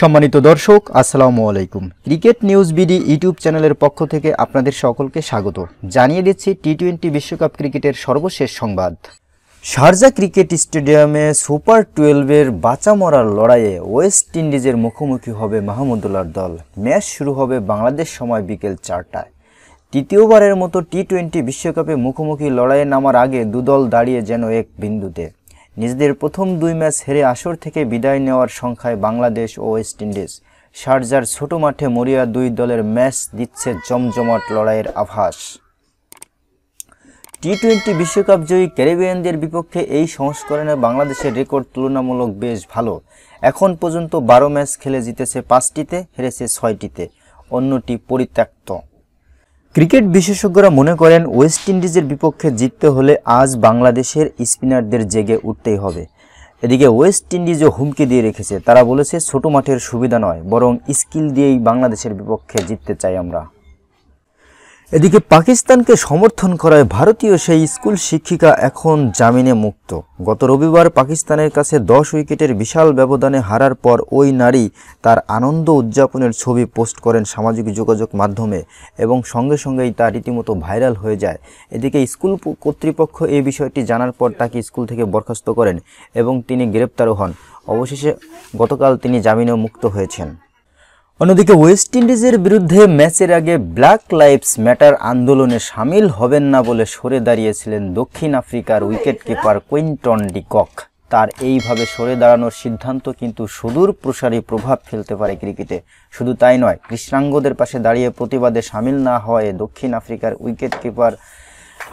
সম্মানিত দর্শক আসসালামু আলাইকুম ক্রিকেট নিউজ বিডি ইউটিউব চ্যানেলের পক্ষ থেকে আপনাদের সকলকে স্বাগত জানিয়ে দিচ্ছি টি টোয়েন্টি বিশ্বকাপ ক্রিকেটের সর্বশেষ সংবাদ শারজা ক্রিকেট স্টেডিয়ামে সুপার টুয়েলভের বাঁচা মরার লড়াইয়ে ওয়েস্ট ইন্ডিজের মুখোমুখি হবে মাহমুদুল্লার দল ম্যাচ শুরু হবে বাংলাদেশ সময় বিকেল চারটায় তৃতীয়বারের মতো টি টোয়েন্টি বিশ্বকাপে মুখোমুখি লড়াইয়ে নামার আগে দুদল দাঁড়িয়ে যেন এক বিন্দুতে নিজেদের প্রথম দুই ম্যাচ হেরে আসর থেকে বিদায় নেওয়ার সংখ্যায় বাংলাদেশ ও ওয়েস্ট ইন্ডিজ শারজার ছোট মাঠে মরিয়া দুই দলের ম্যাচ দিচ্ছে জমজমাট লড়াইয়ের আভাস টি টোয়েন্টি বিশ্বকাপ জয়ী ক্যারিবিয়ানদের বিপক্ষে এই সংস্করণে বাংলাদেশের রেকর্ড তুলনামূলক বেশ ভালো এখন পর্যন্ত বারো ম্যাচ খেলে জিতেছে পাঁচটিতে হেরেছে ছয়টিতে অন্যটি পরিত্যক্ত ক্রিকেট বিশেষজ্ঞরা মনে করেন ওয়েস্ট ইন্ডিজের বিপক্ষে জিততে হলে আজ বাংলাদেশের স্পিনারদের জেগে উঠতেই হবে এদিকে ওয়েস্ট ইন্ডিজও হুমকি দিয়ে রেখেছে তারা বলেছে ছোট মাঠের সুবিধা নয় বরং স্কিল দিয়েই বাংলাদেশের বিপক্ষে জিততে চাই আমরা এদিকে পাকিস্তানকে সমর্থন করায় ভারতীয় সেই স্কুল শিক্ষিকা এখন জামিনে মুক্ত গত রবিবার পাকিস্তানের কাছে দশ উইকেটের বিশাল ব্যবধানে হারার পর ওই নারী তার আনন্দ উদযাপনের ছবি পোস্ট করেন সামাজিক যোগাযোগ মাধ্যমে এবং সঙ্গে সঙ্গেই তা রীতিমতো ভাইরাল হয়ে যায় এদিকে স্কুল কর্তৃপক্ষ এই বিষয়টি জানার পর তাকে স্কুল থেকে বরখাস্ত করেন এবং তিনি গ্রেপ্তারও হন অবশেষে গতকাল তিনি জামিনে মুক্ত হয়েছেন অন্যদিকে ওয়েস্ট ইন্ডিজের বিরুদ্ধে ম্যাচের আগে ব্ল্যাক লাইভস ম্যাটার আন্দোলনে সামিল হবেন না বলে সরে দাঁড়িয়েছিলেন দক্ষিণ আফ্রিকার উইকেট কিপার কুইন্টন ডিকক তার এইভাবে সরে দাঁড়ানোর সিদ্ধান্ত কিন্তু সুদূর প্রসারী প্রভাব ফেলতে পারে ক্রিকেটে শুধু তাই নয় কৃষ্ণাঙ্গদের পাশে দাঁড়িয়ে প্রতিবাদে সামিল না হওয়ায় দক্ষিণ আফ্রিকার উইকেট কিপার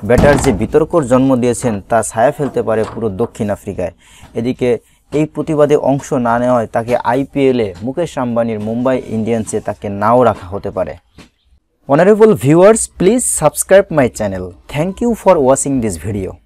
ব্যাটার যে বিতর্কর জন্ম দিয়েছেন তা ছায়া ফেলতে পারে পুরো দক্ষিণ আফ্রিকায় এদিকে এই প্রতিবাদে অংশ না নেওয়ায় তাকে আইপিএলে মুকেশ আম্বানির মুম্বাই ইন্ডিয়ান্সে তাকে নাও রাখা হতে পারে honourable viewers please subscribe my channel thank you for watching this video